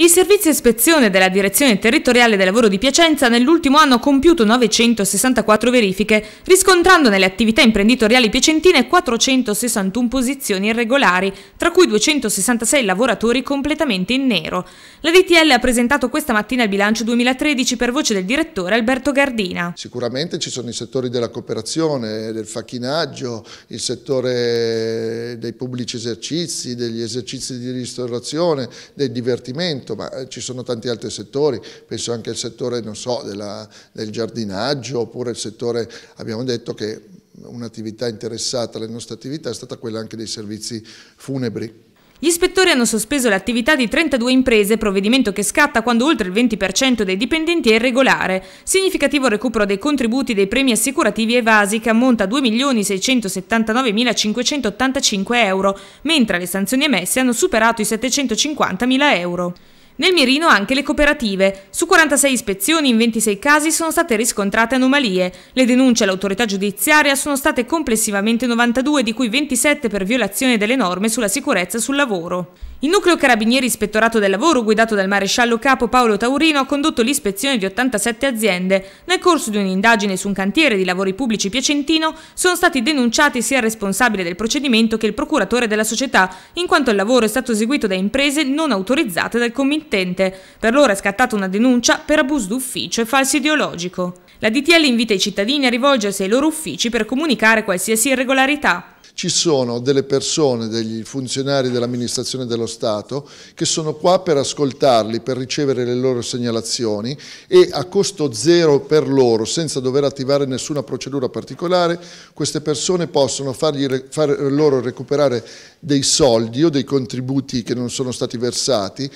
Il servizio ispezione della Direzione Territoriale del Lavoro di Piacenza nell'ultimo anno ha compiuto 964 verifiche, riscontrando nelle attività imprenditoriali piacentine 461 posizioni irregolari, tra cui 266 lavoratori completamente in nero. La DTL ha presentato questa mattina il bilancio 2013 per voce del direttore Alberto Gardina. Sicuramente ci sono i settori della cooperazione, del facchinaggio, il settore dei pubblici esercizi, degli esercizi di ristorazione, del divertimento all'allevamento, ma eh, ci sono tanti altri settori, penso anche al settore so, della, del giardinaggio, oppure il settore, abbiamo detto che un'attività interessata alle nostre attività è stata quella anche dei servizi funebri. Gli ispettori hanno sospeso l'attività di 32 imprese, provvedimento che scatta quando oltre il 20% dei dipendenti è irregolare. Significativo recupero dei contributi dei premi assicurativi evasi che ammonta a 2.679.585 euro, mentre le sanzioni emesse hanno superato i 750.000 euro. Nel mirino anche le cooperative. Su 46 ispezioni in 26 casi sono state riscontrate anomalie. Le denunce all'autorità giudiziaria sono state complessivamente 92, di cui 27 per violazione delle norme sulla sicurezza sul lavoro. Il nucleo Carabinieri Ispettorato del Lavoro, guidato dal maresciallo capo Paolo Taurino, ha condotto l'ispezione di 87 aziende. Nel corso di un'indagine su un cantiere di lavori pubblici piacentino sono stati denunciati sia il responsabile del procedimento che il procuratore della società, in quanto il lavoro è stato eseguito da imprese non autorizzate dal committente. Per loro è scattata una denuncia per abuso d'ufficio e falso ideologico. La DTL invita i cittadini a rivolgersi ai loro uffici per comunicare qualsiasi irregolarità ci sono delle persone, degli funzionari dell'amministrazione dello Stato che sono qua per ascoltarli, per ricevere le loro segnalazioni e a costo zero per loro, senza dover attivare nessuna procedura particolare, queste persone possono fargli, far loro recuperare dei soldi o dei contributi che non sono stati versati.